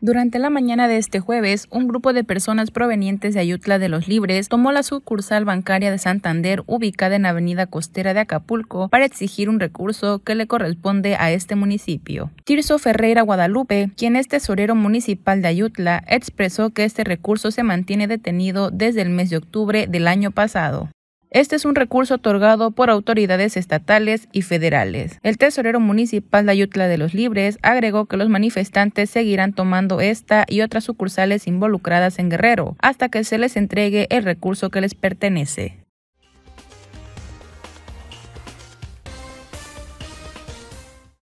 Durante la mañana de este jueves, un grupo de personas provenientes de Ayutla de los Libres tomó la sucursal bancaria de Santander ubicada en Avenida Costera de Acapulco para exigir un recurso que le corresponde a este municipio. Tirso Ferreira Guadalupe, quien es tesorero municipal de Ayutla, expresó que este recurso se mantiene detenido desde el mes de octubre del año pasado. Este es un recurso otorgado por autoridades estatales y federales. El tesorero municipal de Ayutla de los Libres agregó que los manifestantes seguirán tomando esta y otras sucursales involucradas en Guerrero hasta que se les entregue el recurso que les pertenece.